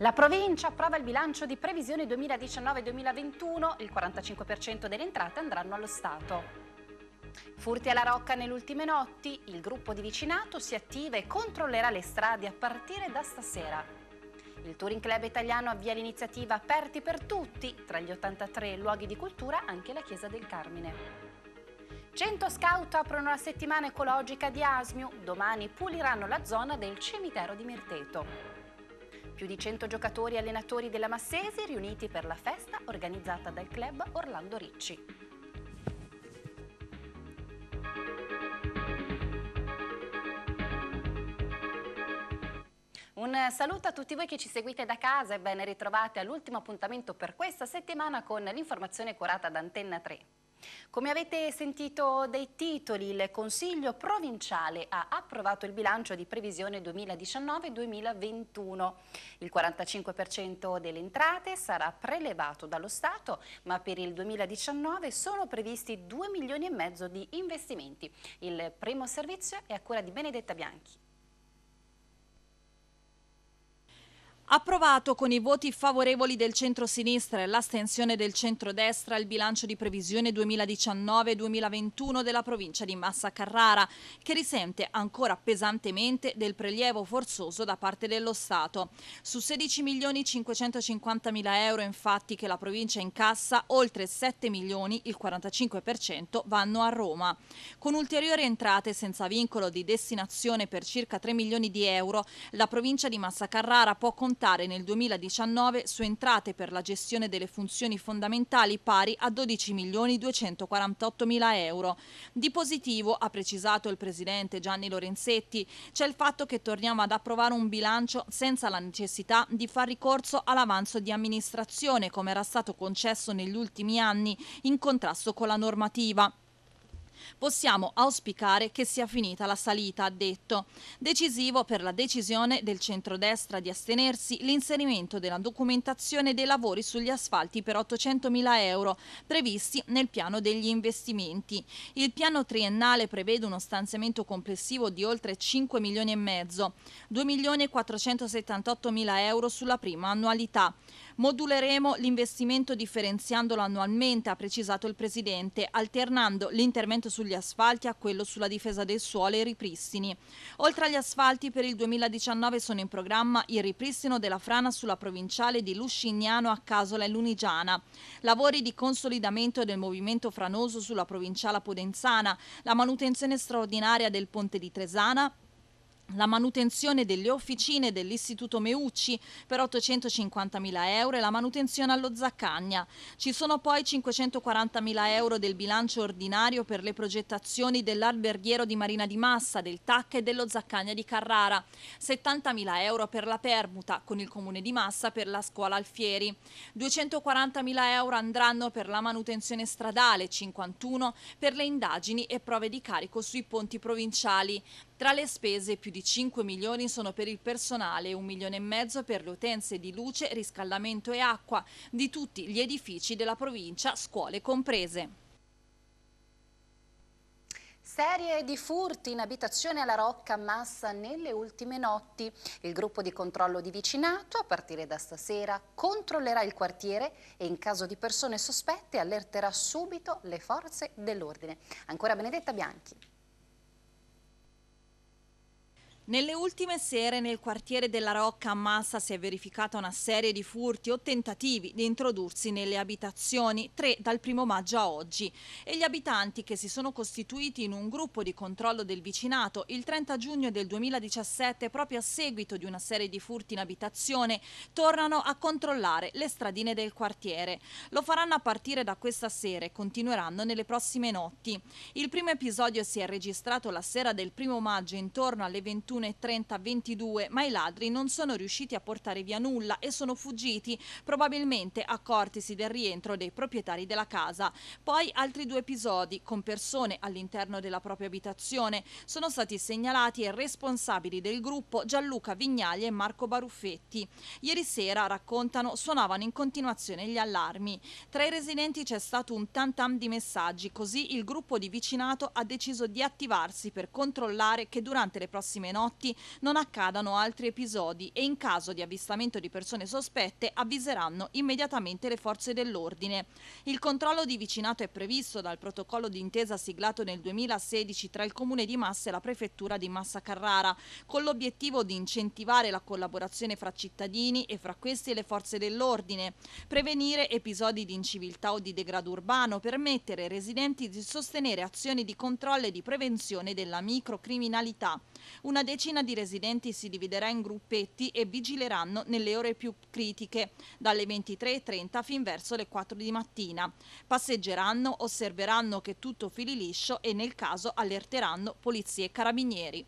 La provincia approva il bilancio di previsione 2019-2021, il 45% delle entrate andranno allo Stato. Furti alla Rocca nelle ultime notti, il gruppo di vicinato si attiva e controllerà le strade a partire da stasera. Il Touring Club italiano avvia l'iniziativa Aperti per tutti, tra gli 83 luoghi di cultura anche la Chiesa del Carmine. 100 scout aprono la settimana ecologica di Asmiu, domani puliranno la zona del cimitero di Mirteto. Più di 100 giocatori e allenatori della Massesi riuniti per la festa organizzata dal club Orlando Ricci. Un saluto a tutti voi che ci seguite da casa e ben ritrovate all'ultimo appuntamento per questa settimana con l'informazione curata da Antenna 3. Come avete sentito dai titoli, il Consiglio provinciale ha approvato il bilancio di previsione 2019-2021. Il 45% delle entrate sarà prelevato dallo Stato, ma per il 2019 sono previsti 2 milioni e mezzo di investimenti. Il primo servizio è a cura di Benedetta Bianchi. Approvato con i voti favorevoli del centro-sinistra e l'astensione del centro-destra il bilancio di previsione 2019-2021 della provincia di Massa Carrara, che risente ancora pesantemente del prelievo forzoso da parte dello Stato. Su 16 milioni 550 mila euro infatti che la provincia incassa, oltre 7 milioni, il 45%, vanno a Roma. Con ulteriori entrate senza vincolo di destinazione per circa 3 milioni di euro, la provincia di Massa Carrara può continuare contare nel 2019 su entrate per la gestione delle funzioni fondamentali pari a 12.248.000 euro. Di positivo, ha precisato il presidente Gianni Lorenzetti, c'è il fatto che torniamo ad approvare un bilancio senza la necessità di far ricorso all'avanzo di amministrazione come era stato concesso negli ultimi anni in contrasto con la normativa. Possiamo auspicare che sia finita la salita, ha detto. Decisivo per la decisione del centrodestra di astenersi l'inserimento della documentazione dei lavori sugli asfalti per 800.000 euro previsti nel piano degli investimenti. Il piano triennale prevede uno stanziamento complessivo di oltre 5 milioni e mezzo, 2 milioni e 478 mila euro sulla prima annualità. Moduleremo l'investimento differenziandolo annualmente, ha precisato il Presidente, alternando l'intervento sugli asfalti a quello sulla difesa del suolo e i ripristini. Oltre agli asfalti, per il 2019 sono in programma il ripristino della frana sulla provinciale di Luscignano a Casola e Lunigiana, lavori di consolidamento del movimento franoso sulla provinciale podenzana, la manutenzione straordinaria del ponte di Tresana, la manutenzione delle officine dell'Istituto Meucci per 850.000 euro e la manutenzione allo Zaccagna. Ci sono poi 540.000 euro del bilancio ordinario per le progettazioni dell'alberghiero di Marina di Massa, del TAC e dello Zaccagna di Carrara, 70.000 euro per la permuta con il Comune di Massa per la scuola Alfieri, 240.000 euro andranno per la manutenzione stradale, 51 per le indagini e prove di carico sui ponti provinciali, tra le spese più di 5 milioni sono per il personale e un milione e mezzo per le utenze di luce, riscaldamento e acqua di tutti gli edifici della provincia, scuole comprese. Serie di furti in abitazione alla Rocca Massa nelle ultime notti. Il gruppo di controllo di vicinato a partire da stasera controllerà il quartiere e in caso di persone sospette allerterà subito le forze dell'ordine. Ancora Benedetta Bianchi. Nelle ultime sere nel quartiere della Rocca a Massa si è verificata una serie di furti o tentativi di introdursi nelle abitazioni, tre dal primo maggio a oggi. E gli abitanti che si sono costituiti in un gruppo di controllo del vicinato il 30 giugno del 2017, proprio a seguito di una serie di furti in abitazione, tornano a controllare le stradine del quartiere. Lo faranno a partire da questa sera e continueranno nelle prossime notti. Il primo episodio si è registrato la sera del primo maggio intorno alle 21 21.30-22, ma i ladri non sono riusciti a portare via nulla e sono fuggiti, probabilmente accortisi del rientro dei proprietari della casa. Poi altri due episodi con persone all'interno della propria abitazione sono stati segnalati ai responsabili del gruppo Gianluca Vignali e Marco Baruffetti. Ieri sera, raccontano, suonavano in continuazione gli allarmi. Tra i residenti c'è stato un tantam di messaggi, così il gruppo di vicinato ha deciso di attivarsi per controllare che durante le prossime notti notti non accadano altri episodi e in caso di avvistamento di persone sospette avviseranno immediatamente le forze dell'ordine. Il controllo di vicinato è previsto dal protocollo d'intesa siglato nel 2016 tra il Comune di Massa e la Prefettura di Massa Carrara, con l'obiettivo di incentivare la collaborazione fra cittadini e fra questi le forze dell'ordine, prevenire episodi di inciviltà o di degrado urbano, permettere ai residenti di sostenere azioni di controllo e di prevenzione della microcriminalità. Una decina di residenti si dividerà in gruppetti e vigileranno nelle ore più critiche, dalle 23.30 fin verso le 4 di mattina. Passeggeranno, osserveranno che tutto fili liscio e nel caso allerteranno polizie e carabinieri.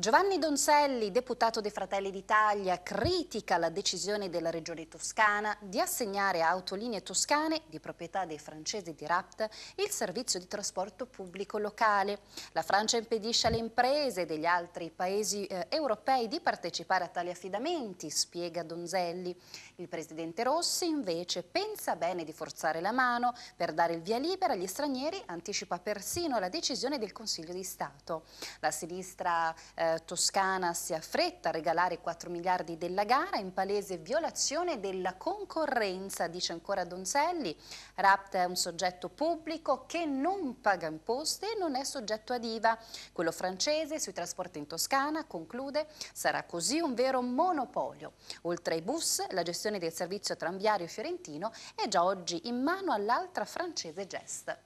Giovanni Donzelli, deputato dei Fratelli d'Italia, critica la decisione della Regione Toscana di assegnare a Autolinee Toscane, di proprietà dei francesi di Rapt, il servizio di trasporto pubblico locale. La Francia impedisce alle imprese degli altri paesi eh, europei di partecipare a tali affidamenti, spiega Donzelli. Il presidente Rossi invece pensa bene di forzare la mano per dare il via libera agli stranieri, anticipa persino la decisione del Consiglio di Stato. La sinistra eh, Toscana si affretta a regalare 4 miliardi della gara in palese violazione della concorrenza, dice ancora Donzelli. Rapt è un soggetto pubblico che non paga imposte e non è soggetto ad IVA. Quello francese sui trasporti in Toscana, conclude, sarà così un vero monopolio. Oltre ai bus, la gestione del servizio tranviario fiorentino è già oggi in mano all'altra francese Gest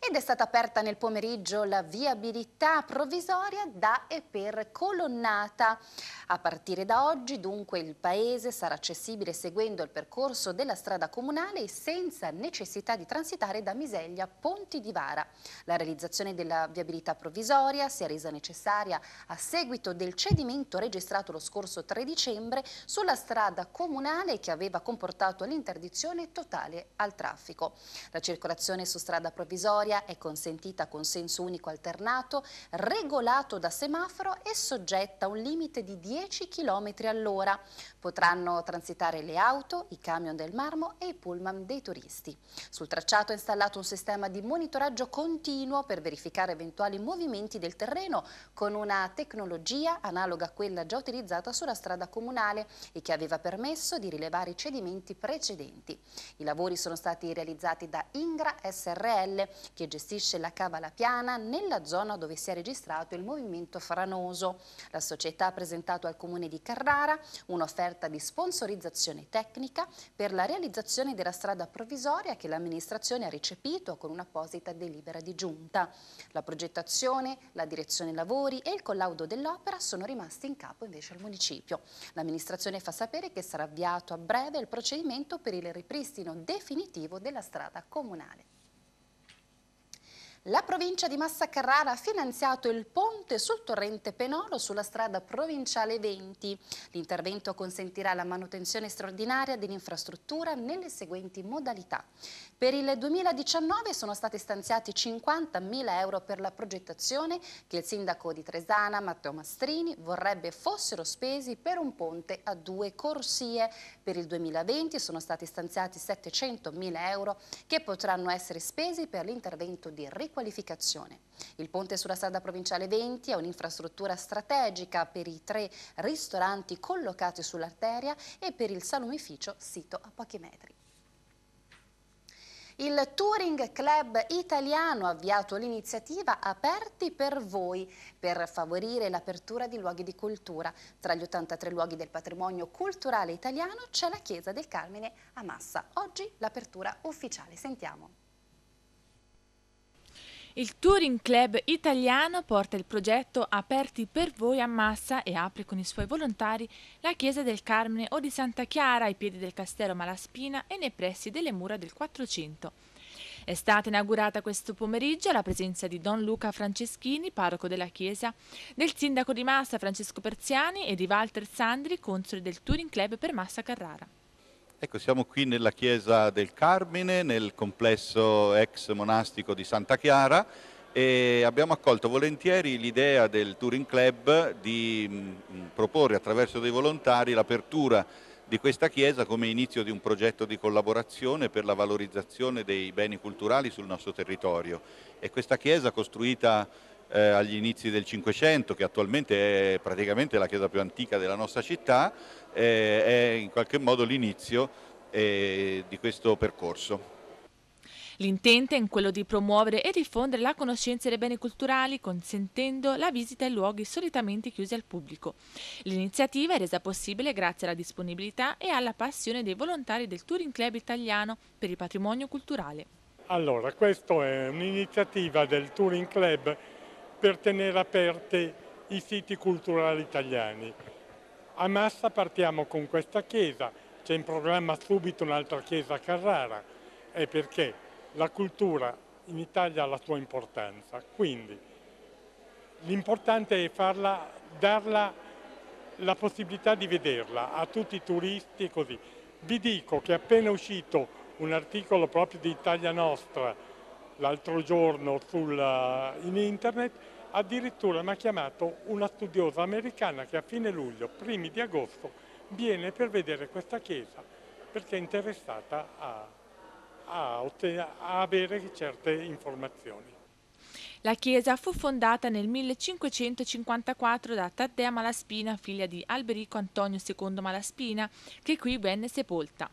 ed è stata aperta nel pomeriggio la viabilità provvisoria da e per Colonnata. A partire da oggi dunque il paese sarà accessibile seguendo il percorso della strada comunale e senza necessità di transitare da Miseglia a Ponti di Vara. La realizzazione della viabilità provvisoria si è resa necessaria a seguito del cedimento registrato lo scorso 3 dicembre sulla strada comunale che aveva comportato l'interdizione totale al traffico. La circolazione su strada provvisoria obbligatoria, è consentita con senso unico alternato, regolato da semaforo e soggetta a un limite di 10 km all'ora. Potranno transitare le auto, i camion del marmo e i pullman dei turisti. Sul tracciato è installato un sistema di monitoraggio continuo per verificare eventuali movimenti del terreno con una tecnologia analoga a quella già utilizzata sulla strada comunale e che aveva permesso di rilevare i cedimenti precedenti. I lavori sono stati realizzati da Ingra SRL che gestisce la Cava La Piana nella zona dove si è registrato il movimento franoso. La società ha presentato al Comune di Carrara un'offerta di sponsorizzazione tecnica per la realizzazione della strada provvisoria che l'amministrazione ha recepito con un'apposita delibera di giunta. La progettazione, la direzione lavori e il collaudo dell'opera sono rimasti in capo invece al municipio. L'amministrazione fa sapere che sarà avviato a breve il procedimento per il ripristino definitivo della strada comunale. La provincia di Massa Carrara ha finanziato il ponte sul torrente Penolo sulla strada provinciale 20. L'intervento consentirà la manutenzione straordinaria dell'infrastruttura nelle seguenti modalità. Per il 2019 sono stati stanziati 50.000 euro per la progettazione che il sindaco di Tresana, Matteo Mastrini, vorrebbe fossero spesi per un ponte a due corsie. Per il 2020 sono stati stanziati 700.000 euro che potranno essere spesi per l'intervento di ricostruzione riqualificazione. Il ponte sulla strada provinciale 20 è un'infrastruttura strategica per i tre ristoranti collocati sull'arteria e per il salumificio sito a pochi metri. Il Touring Club italiano ha avviato l'iniziativa Aperti per voi per favorire l'apertura di luoghi di cultura. Tra gli 83 luoghi del patrimonio culturale italiano c'è la chiesa del Carmine a Massa. Oggi l'apertura ufficiale. Sentiamo. Il Touring Club italiano porta il progetto Aperti per voi a Massa e apre con i suoi volontari la chiesa del Carmine o di Santa Chiara ai piedi del castello Malaspina e nei pressi delle mura del 400. È stata inaugurata questo pomeriggio la presenza di Don Luca Franceschini, parroco della chiesa, del sindaco di Massa Francesco Perziani e di Walter Sandri, console del Touring Club per Massa Carrara. Ecco, siamo qui nella chiesa del Carmine, nel complesso ex monastico di Santa Chiara e abbiamo accolto volentieri l'idea del Touring Club di mm, mm, proporre attraverso dei volontari l'apertura di questa chiesa come inizio di un progetto di collaborazione per la valorizzazione dei beni culturali sul nostro territorio. E questa chiesa costruita eh, agli inizi del Cinquecento, che attualmente è praticamente la chiesa più antica della nostra città, eh, è in qualche modo l'inizio eh, di questo percorso. L'intento è quello di promuovere e diffondere la conoscenza dei beni culturali consentendo la visita ai luoghi solitamente chiusi al pubblico. L'iniziativa è resa possibile grazie alla disponibilità e alla passione dei volontari del Touring Club italiano per il patrimonio culturale. Allora, questa è un'iniziativa del Touring Club per tenere aperti i siti culturali italiani. A Massa partiamo con questa chiesa, c'è in programma subito un'altra chiesa a Carrara, è perché la cultura in Italia ha la sua importanza, quindi l'importante è farla, darla la possibilità di vederla a tutti i turisti e così. Vi dico che è appena uscito un articolo proprio di Italia Nostra l'altro giorno sulla, in internet, addirittura mi ha chiamato una studiosa americana che a fine luglio, primi di agosto, viene per vedere questa chiesa perché è interessata a, a, a avere certe informazioni. La chiesa fu fondata nel 1554 da Taddea Malaspina, figlia di Alberico Antonio II Malaspina, che qui venne sepolta.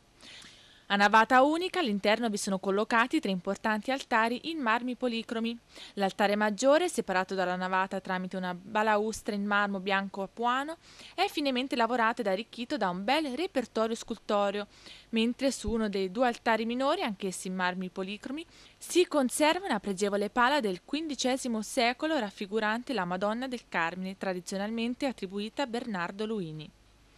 A navata unica all'interno vi sono collocati tre importanti altari in marmi policromi. L'altare maggiore, separato dalla navata tramite una balaustra in marmo bianco apuano, è finemente lavorato ed arricchito da un bel repertorio scultoreo, mentre su uno dei due altari minori, anch'essi in marmi policromi, si conserva una pregevole pala del XV secolo raffigurante la Madonna del Carmine, tradizionalmente attribuita a Bernardo Luini.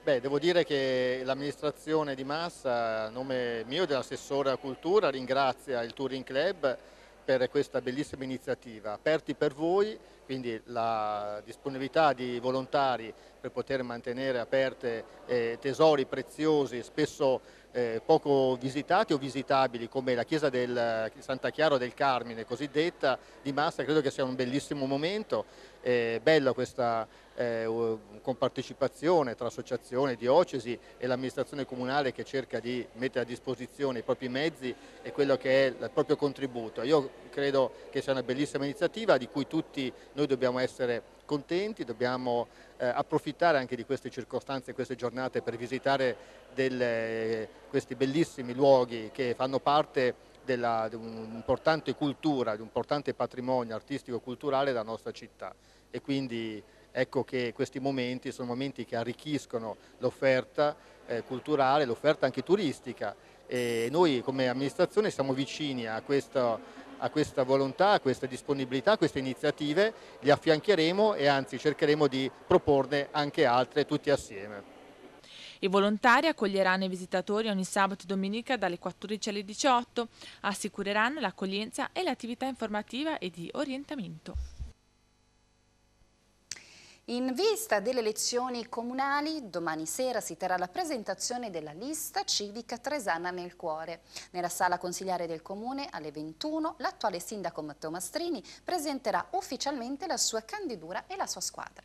Beh, devo dire che l'amministrazione di Massa, a nome mio e dell'assessore alla cultura, ringrazia il Touring Club per questa bellissima iniziativa. Aperti per voi, quindi la disponibilità di volontari per poter mantenere aperte eh, tesori preziosi, spesso eh, poco visitati o visitabili come la chiesa del eh, Santa Chiara del Carmine, cosiddetta di Massa, credo che sia un bellissimo momento, eh, bella questa eh, compartecipazione tra associazione, diocesi e l'amministrazione comunale che cerca di mettere a disposizione i propri mezzi e quello che è il proprio contributo. Io credo che sia una bellissima iniziativa di cui tutti noi dobbiamo essere contenti, dobbiamo eh, approfittare anche di queste circostanze, queste giornate per visitare delle, eh, questi bellissimi luoghi che fanno parte di un'importante cultura, di un importante patrimonio artistico-culturale della nostra città e quindi ecco che questi momenti sono momenti che arricchiscono l'offerta eh, culturale, l'offerta anche turistica e noi come amministrazione siamo vicini a questo a questa volontà, a questa disponibilità, a queste iniziative, li affiancheremo e anzi cercheremo di proporne anche altre tutti assieme. I volontari accoglieranno i visitatori ogni sabato e domenica dalle 14 alle 18, assicureranno l'accoglienza e l'attività informativa e di orientamento. In vista delle elezioni comunali, domani sera si terrà la presentazione della lista civica Tresana nel cuore. Nella sala consigliare del comune alle 21 l'attuale sindaco Matteo Mastrini presenterà ufficialmente la sua candidura e la sua squadra.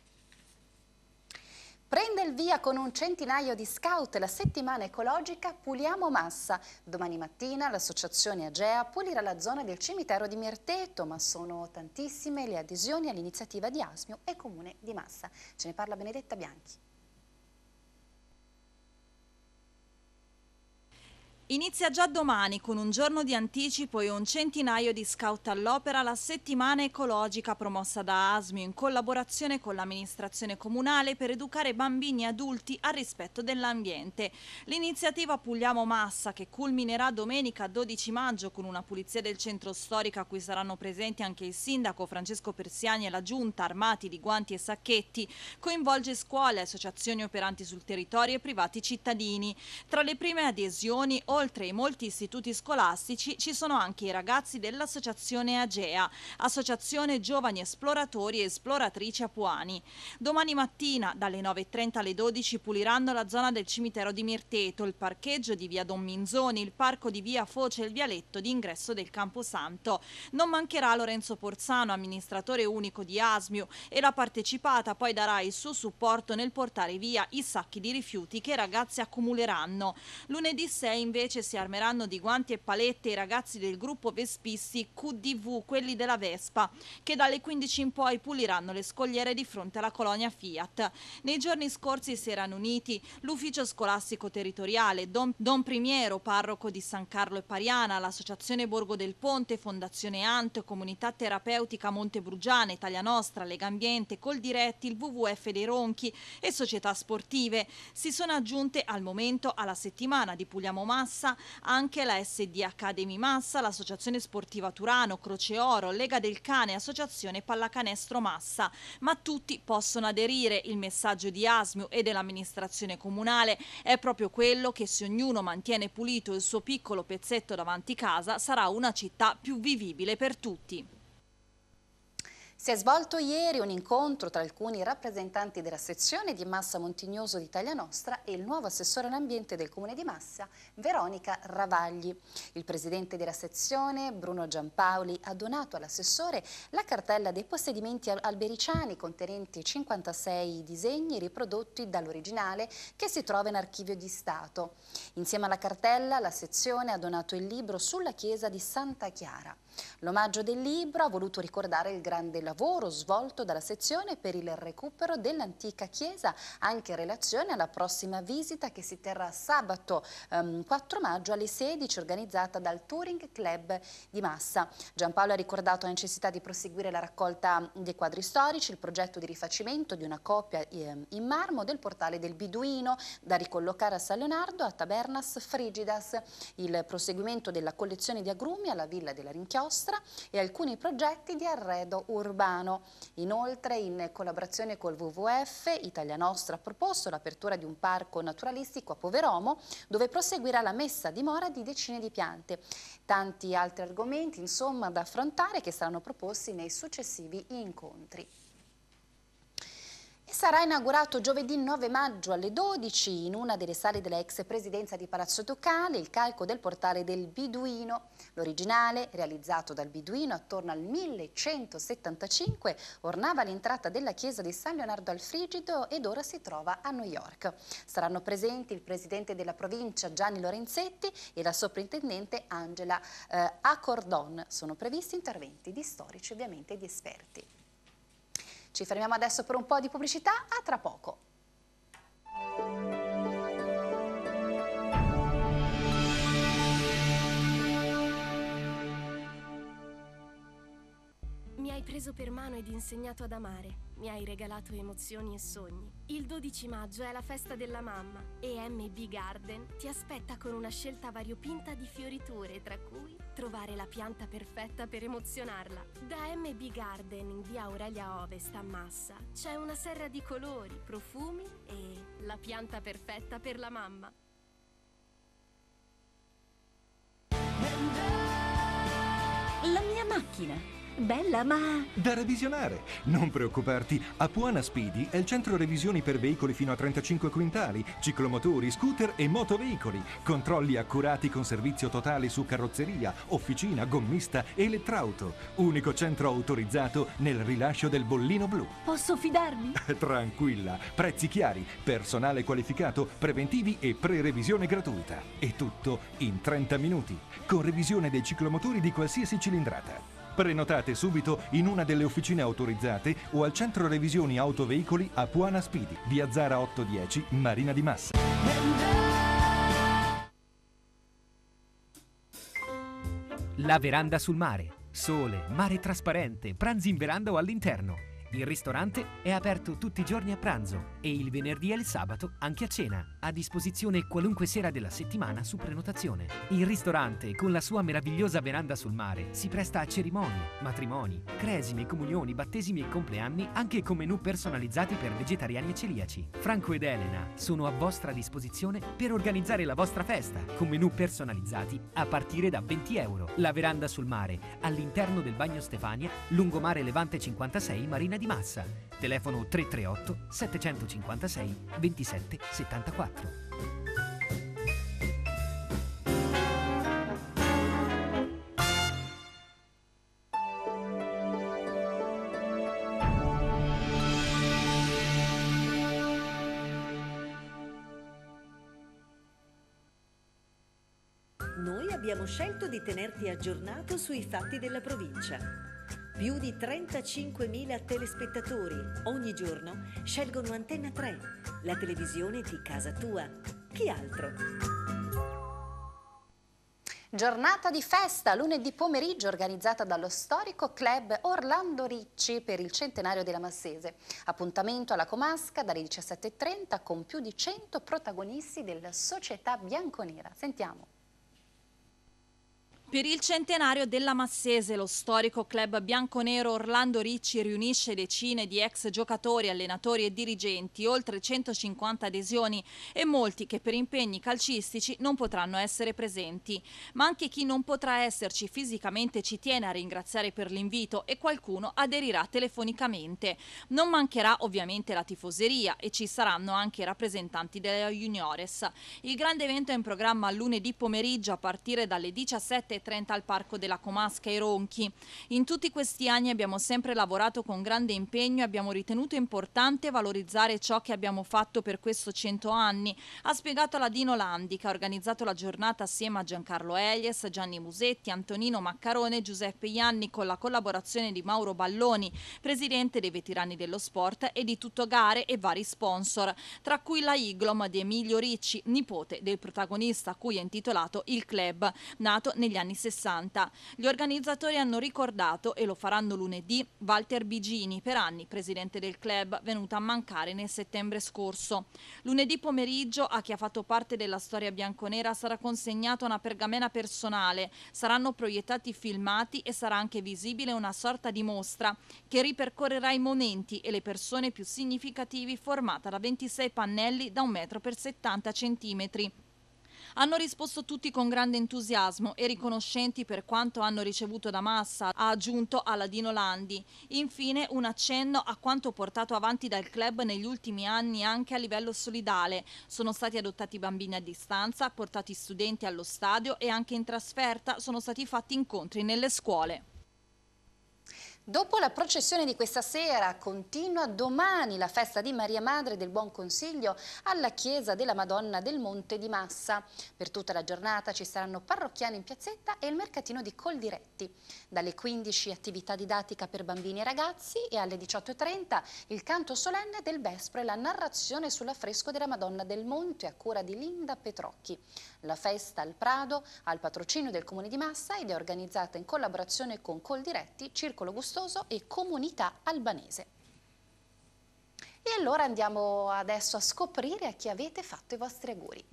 Prende il via con un centinaio di scout la settimana ecologica Puliamo Massa. Domani mattina l'associazione Agea pulirà la zona del cimitero di Mirteto, ma sono tantissime le adesioni all'iniziativa di Asmio e Comune di Massa. Ce ne parla Benedetta Bianchi. Inizia già domani con un giorno di anticipo e un centinaio di scout all'opera la settimana ecologica promossa da ASMI in collaborazione con l'amministrazione comunale per educare bambini e adulti al rispetto dell'ambiente. L'iniziativa Pugliamo Massa che culminerà domenica 12 maggio con una pulizia del centro storico a cui saranno presenti anche il sindaco Francesco Persiani e la giunta armati di guanti e sacchetti coinvolge scuole, associazioni operanti sul territorio e privati cittadini. Tra le prime adesioni oltre Oltre ai molti istituti scolastici ci sono anche i ragazzi dell'associazione Agea, Associazione Giovani Esploratori e Esploratrici Apuani. Domani mattina dalle 9.30 alle 12 puliranno la zona del cimitero di Mirteto, il parcheggio di via Don Minzoni, il parco di via Foce e il vialetto di ingresso del Camposanto. Non mancherà Lorenzo Porzano, amministratore unico di Asmiu, e la partecipata poi darà il suo supporto nel portare via i sacchi di rifiuti che i ragazzi accumuleranno. Lunedì 6 invece invece si armeranno di guanti e palette i ragazzi del gruppo Vespissi QDV, quelli della Vespa, che dalle 15 in poi puliranno le scogliere di fronte alla colonia Fiat. Nei giorni scorsi si erano uniti l'ufficio scolastico territoriale, Don, Don Primiero, parroco di San Carlo e Pariana, l'associazione Borgo del Ponte, Fondazione Ant, Comunità Terapeutica Monte Brugiane, Italia Nostra, Legambiente, Coldiretti, il WWF dei Ronchi e società sportive. Si sono aggiunte al momento alla settimana di Pugliamo Massa Massa, anche la SD Academy Massa, l'Associazione Sportiva Turano, Croce Oro, Lega del Cane, Associazione Pallacanestro Massa. Ma tutti possono aderire. Il messaggio di Asmio e dell'amministrazione comunale è proprio quello che se ognuno mantiene pulito il suo piccolo pezzetto davanti casa sarà una città più vivibile per tutti. Si è svolto ieri un incontro tra alcuni rappresentanti della sezione di Massa Montignoso d'Italia Nostra e il nuovo assessore all'ambiente del comune di Massa, Veronica Ravagli. Il presidente della sezione, Bruno Giampaoli, ha donato all'assessore la cartella dei possedimenti albericiani contenenti 56 disegni riprodotti dall'originale che si trova in archivio di Stato. Insieme alla cartella la sezione ha donato il libro sulla chiesa di Santa Chiara. L'omaggio del libro ha voluto ricordare il grande lavoro svolto dalla sezione per il recupero dell'antica chiesa, anche in relazione alla prossima visita che si terrà sabato ehm, 4 maggio alle 16, organizzata dal Touring Club di Massa. Giampaolo ha ricordato la necessità di proseguire la raccolta dei quadri storici, il progetto di rifacimento di una copia ehm, in marmo del portale del Biduino, da ricollocare a San Leonardo, a Tabernas Frigidas, il proseguimento della collezione di agrumi alla Villa della Rinchiosa, giostra e alcuni progetti di arredo urbano. Inoltre, in collaborazione col WWF, Italia Nostra ha proposto l'apertura di un parco naturalistico a Poveromo, dove proseguirà la messa a dimora di decine di piante. Tanti altri argomenti, insomma, da affrontare che saranno proposti nei successivi incontri sarà inaugurato giovedì 9 maggio alle 12 in una delle sale della ex presidenza di Palazzo Tocale il calco del portale del Biduino. L'originale, realizzato dal Biduino attorno al 1175, ornava l'entrata della chiesa di San Leonardo al Frigido ed ora si trova a New York. Saranno presenti il presidente della provincia Gianni Lorenzetti e la soprintendente Angela eh, Accordon. Sono previsti interventi di storici ovviamente e di esperti. Ci fermiamo adesso per un po' di pubblicità, a tra poco. hai preso per mano ed insegnato ad amare. Mi hai regalato emozioni e sogni. Il 12 maggio è la festa della mamma e MB Garden ti aspetta con una scelta variopinta di fioriture, tra cui trovare la pianta perfetta per emozionarla. Da MB Garden in via Aurelia Ovest a Massa c'è una serra di colori, profumi e la pianta perfetta per la mamma. La mia macchina Bella, ma... Da revisionare! Non preoccuparti, Apuana Speedy è il centro revisioni per veicoli fino a 35 quintali, ciclomotori, scooter e motoveicoli. Controlli accurati con servizio totale su carrozzeria, officina, gommista e elettrauto. Unico centro autorizzato nel rilascio del bollino blu. Posso fidarmi? Tranquilla, prezzi chiari, personale qualificato, preventivi e pre-revisione gratuita. E tutto in 30 minuti, con revisione dei ciclomotori di qualsiasi cilindrata. Prenotate subito in una delle officine autorizzate o al centro revisioni autoveicoli a Puana Spidi, via Zara 810, Marina di Massa. La veranda sul mare. Sole, mare trasparente, pranzi in veranda o all'interno. Il ristorante è aperto tutti i giorni a pranzo e il venerdì e il sabato anche a cena, a disposizione qualunque sera della settimana su prenotazione. Il ristorante, con la sua meravigliosa veranda sul mare, si presta a cerimonie, matrimoni, cresime, comunioni, battesimi e compleanni, anche con menù personalizzati per vegetariani e celiaci. Franco ed Elena sono a vostra disposizione per organizzare la vostra festa, con menù personalizzati a partire da 20 euro. La veranda sul mare, all'interno del bagno Stefania, lungomare Levante 56, Marina di di massa. Telefono 338 756 27 74. Noi abbiamo scelto di tenerti aggiornato sui fatti della provincia. Più di 35.000 telespettatori ogni giorno scelgono Antenna 3, la televisione di casa tua. Chi altro? Giornata di festa lunedì pomeriggio organizzata dallo storico club Orlando Ricci per il centenario della Massese. Appuntamento alla Comasca dalle 17.30 con più di 100 protagonisti della società bianconera. Sentiamo. Per il centenario della Massese, lo storico club bianconero Orlando Ricci riunisce decine di ex giocatori, allenatori e dirigenti, oltre 150 adesioni e molti che per impegni calcistici non potranno essere presenti. Ma anche chi non potrà esserci fisicamente ci tiene a ringraziare per l'invito e qualcuno aderirà telefonicamente. Non mancherà ovviamente la tifoseria e ci saranno anche i rappresentanti della Juniores. Il grande evento è in programma lunedì pomeriggio a partire dalle 17.30 19.30 al Parco della Comasca e Ronchi. In tutti questi anni abbiamo sempre lavorato con grande impegno e abbiamo ritenuto importante valorizzare ciò che abbiamo fatto per questo 100 anni, ha spiegato la Dino Landi che ha organizzato la giornata assieme a Giancarlo Elias, Gianni Musetti, Antonino Maccarone Giuseppe Ianni con la collaborazione di Mauro Balloni, presidente dei veterani dello sport e di tutto gare e vari sponsor, tra cui la Iglom di Emilio Ricci, nipote del protagonista a cui è intitolato il club, nato negli anni anni 60. Gli organizzatori hanno ricordato, e lo faranno lunedì, Walter Bigini, per anni presidente del club, venuto a mancare nel settembre scorso. Lunedì pomeriggio a chi ha fatto parte della storia bianconera sarà consegnata una pergamena personale, saranno proiettati filmati e sarà anche visibile una sorta di mostra che ripercorrerà i momenti e le persone più significativi formata da 26 pannelli da 1 metro per 70 centimetri hanno risposto tutti con grande entusiasmo e riconoscenti per quanto hanno ricevuto da Massa, ha aggiunto Aladino Landi. Infine un accenno a quanto portato avanti dal club negli ultimi anni anche a livello solidale. Sono stati adottati bambini a distanza, portati studenti allo stadio e anche in trasferta sono stati fatti incontri nelle scuole. Dopo la processione di questa sera continua domani la festa di Maria Madre del Buon Consiglio alla chiesa della Madonna del Monte di Massa. Per tutta la giornata ci saranno parrocchiani in piazzetta e il mercatino di Coldiretti. Dalle 15 attività didattica per bambini e ragazzi e alle 18.30 il canto solenne del Vespro e la narrazione sull'affresco della Madonna del Monte a cura di Linda Petrocchi. La festa al Prado ha il patrocinio del Comune di Massa ed è organizzata in collaborazione con Coldiretti, Circolo Gustoso e Comunità Albanese. E allora andiamo adesso a scoprire a chi avete fatto i vostri auguri.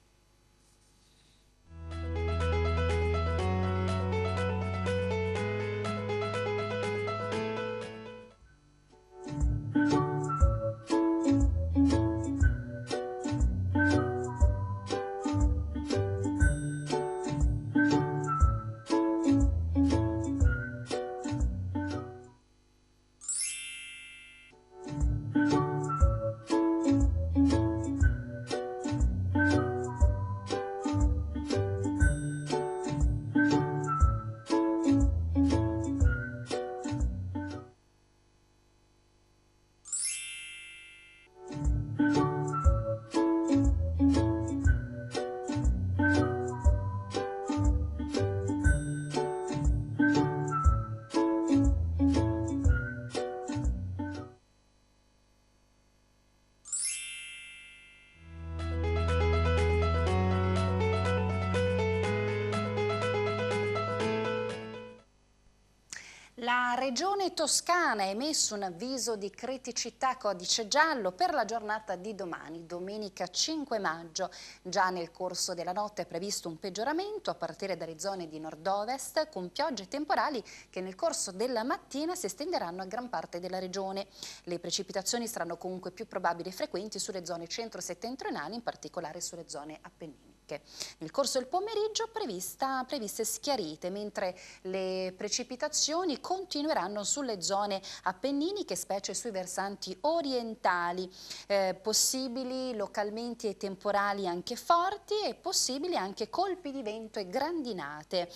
regione toscana ha emesso un avviso di criticità codice giallo per la giornata di domani, domenica 5 maggio. Già nel corso della notte è previsto un peggioramento a partire dalle zone di nord-ovest con piogge temporali che nel corso della mattina si estenderanno a gran parte della regione. Le precipitazioni saranno comunque più probabili e frequenti sulle zone centro-settentrionali, in particolare sulle zone appennine. Marche. Nel corso del pomeriggio prevista, previste schiarite, mentre le precipitazioni continueranno sulle zone appenniniche, specie sui versanti orientali, eh, possibili localmente e temporali anche forti e possibili anche colpi di vento e grandinate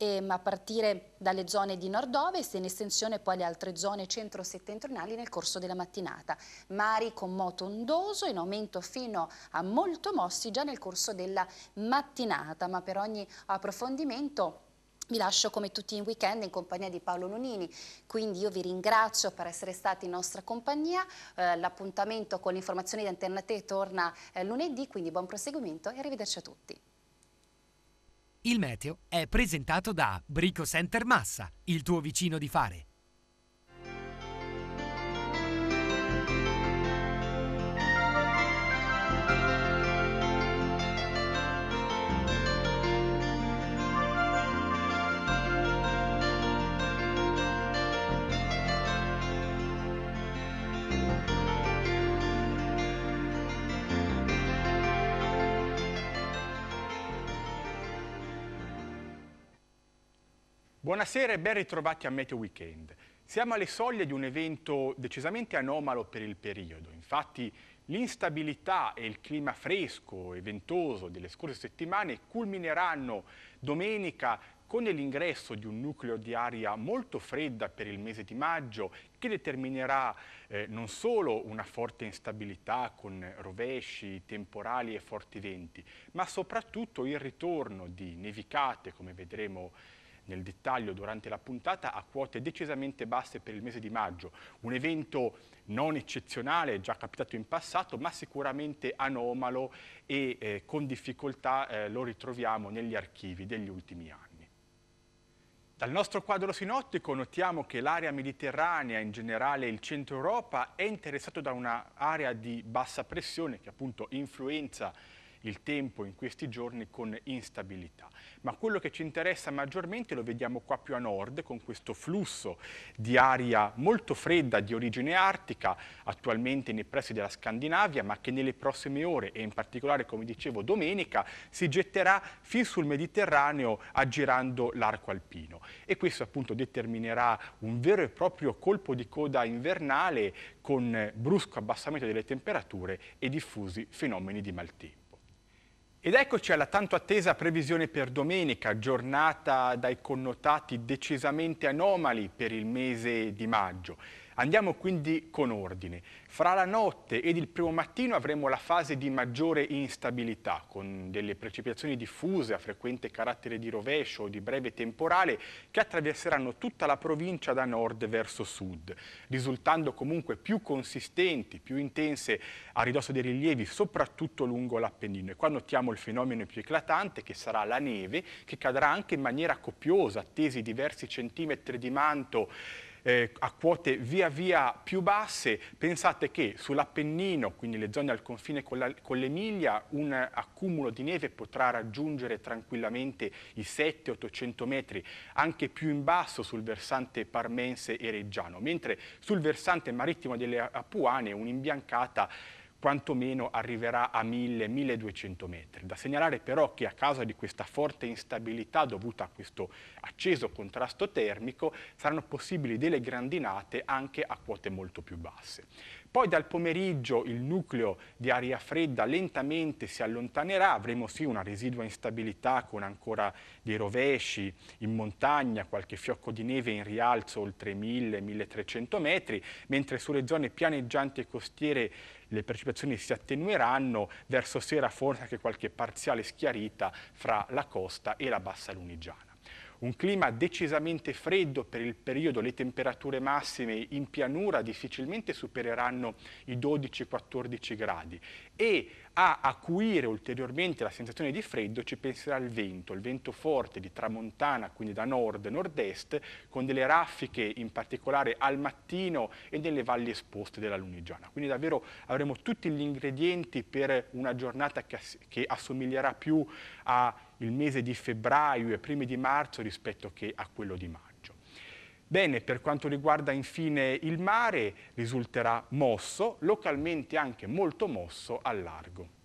ehm, a partire dalle zone di nord-ovest e in estensione poi alle altre zone centro-settentrionali nel corso della mattinata. Mari con moto ondoso in aumento fino a molto mossi già nel corso della mattinata, ma per ogni approfondimento vi lascio come tutti i weekend in compagnia di Paolo Nonini, quindi io vi ringrazio per essere stati in nostra compagnia, eh, l'appuntamento con le informazioni di Antenna Antena torna eh, lunedì, quindi buon proseguimento e arrivederci a tutti. Il meteo è presentato da Brico Center Massa, il tuo vicino di fare. Buonasera e ben ritrovati a Meteo Weekend. Siamo alle soglie di un evento decisamente anomalo per il periodo. Infatti l'instabilità e il clima fresco e ventoso delle scorse settimane culmineranno domenica con l'ingresso di un nucleo di aria molto fredda per il mese di maggio che determinerà eh, non solo una forte instabilità con rovesci, temporali e forti venti, ma soprattutto il ritorno di nevicate, come vedremo nel dettaglio durante la puntata a quote decisamente basse per il mese di maggio, un evento non eccezionale, già capitato in passato, ma sicuramente anomalo e eh, con difficoltà eh, lo ritroviamo negli archivi degli ultimi anni. Dal nostro quadro sinottico notiamo che l'area mediterranea, in generale il centro Europa, è interessato da un'area di bassa pressione che appunto influenza il tempo in questi giorni con instabilità. Ma quello che ci interessa maggiormente lo vediamo qua più a nord con questo flusso di aria molto fredda di origine artica attualmente nei pressi della Scandinavia ma che nelle prossime ore e in particolare come dicevo domenica si getterà fin sul Mediterraneo aggirando l'arco alpino e questo appunto determinerà un vero e proprio colpo di coda invernale con brusco abbassamento delle temperature e diffusi fenomeni di maltempo. Ed eccoci alla tanto attesa previsione per domenica, giornata dai connotati decisamente anomali per il mese di maggio. Andiamo quindi con ordine. Fra la notte ed il primo mattino avremo la fase di maggiore instabilità, con delle precipitazioni diffuse a frequente carattere di rovescio o di breve temporale che attraverseranno tutta la provincia da nord verso sud, risultando comunque più consistenti, più intense a ridosso dei rilievi, soprattutto lungo l'Appennino. E qua notiamo il fenomeno più eclatante, che sarà la neve, che cadrà anche in maniera copiosa, attesi diversi centimetri di manto eh, a quote via via più basse. Pensate che sull'Appennino, quindi le zone al confine con l'Emilia, un accumulo di neve potrà raggiungere tranquillamente i 700-800 metri, anche più in basso sul versante parmense e reggiano, mentre sul versante marittimo delle Apuane un'imbiancata quantomeno arriverà a 1000-1200 metri. Da segnalare però che a causa di questa forte instabilità dovuta a questo acceso contrasto termico saranno possibili delle grandinate anche a quote molto più basse. Poi dal pomeriggio il nucleo di aria fredda lentamente si allontanerà, avremo sì una residua instabilità con ancora dei rovesci in montagna, qualche fiocco di neve in rialzo oltre 1000-1300 metri, mentre sulle zone pianeggianti e costiere le precipitazioni si attenueranno, verso sera forse anche qualche parziale schiarita fra la costa e la bassa lunigiana un clima decisamente freddo per il periodo, le temperature massime in pianura difficilmente supereranno i 12-14 gradi e a acuire ulteriormente la sensazione di freddo ci penserà il vento, il vento forte di tramontana, quindi da nord, nord-est, con delle raffiche in particolare al mattino e nelle valli esposte della Lunigiana. Quindi davvero avremo tutti gli ingredienti per una giornata che, che assomiglierà più a il mese di febbraio e primi di marzo rispetto che a quello di maggio. Bene, per quanto riguarda infine il mare, risulterà mosso, localmente anche molto mosso al largo.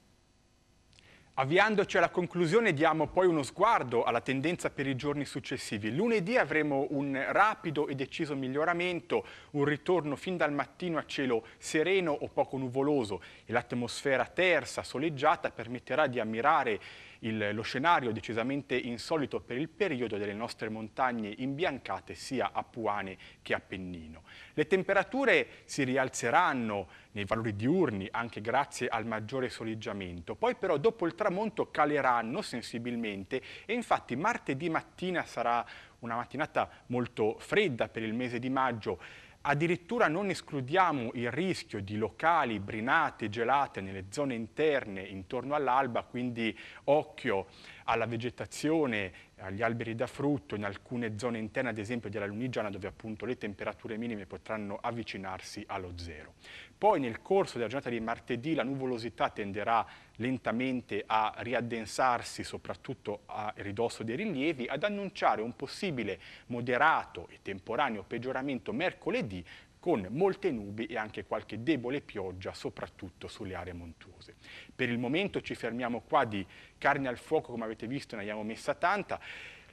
Avviandoci alla conclusione diamo poi uno sguardo alla tendenza per i giorni successivi. Lunedì avremo un rapido e deciso miglioramento, un ritorno fin dal mattino a cielo sereno o poco nuvoloso e l'atmosfera tersa, soleggiata, permetterà di ammirare il, lo scenario decisamente insolito per il periodo delle nostre montagne imbiancate sia a Puane che a Pennino. Le temperature si rialzeranno nei valori diurni anche grazie al maggiore soleggiamento, poi però dopo il tramonto caleranno sensibilmente e infatti martedì mattina sarà una mattinata molto fredda per il mese di maggio, Addirittura non escludiamo il rischio di locali, brinate, gelate nelle zone interne intorno all'alba, quindi occhio alla vegetazione, agli alberi da frutto, in alcune zone interne ad esempio della Lunigiana dove appunto le temperature minime potranno avvicinarsi allo zero. Poi nel corso della giornata di martedì la nuvolosità tenderà a lentamente a riaddensarsi soprattutto a ridosso dei rilievi, ad annunciare un possibile moderato e temporaneo peggioramento mercoledì con molte nubi e anche qualche debole pioggia, soprattutto sulle aree montuose. Per il momento ci fermiamo qua di carne al fuoco, come avete visto, ne abbiamo messa tanta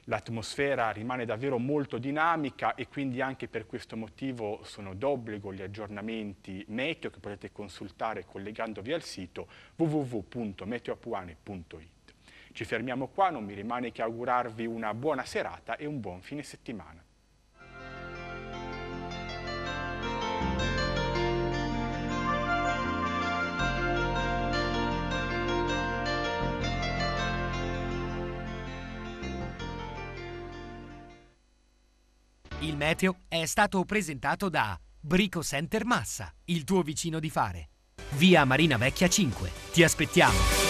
l'atmosfera rimane davvero molto dinamica e quindi anche per questo motivo sono d'obbligo gli aggiornamenti meteo che potete consultare collegandovi al sito www.meteoapuane.it. Ci fermiamo qua, non mi rimane che augurarvi una buona serata e un buon fine settimana. meteo è stato presentato da Brico Center Massa, il tuo vicino di fare. Via Marina Vecchia 5. Ti aspettiamo!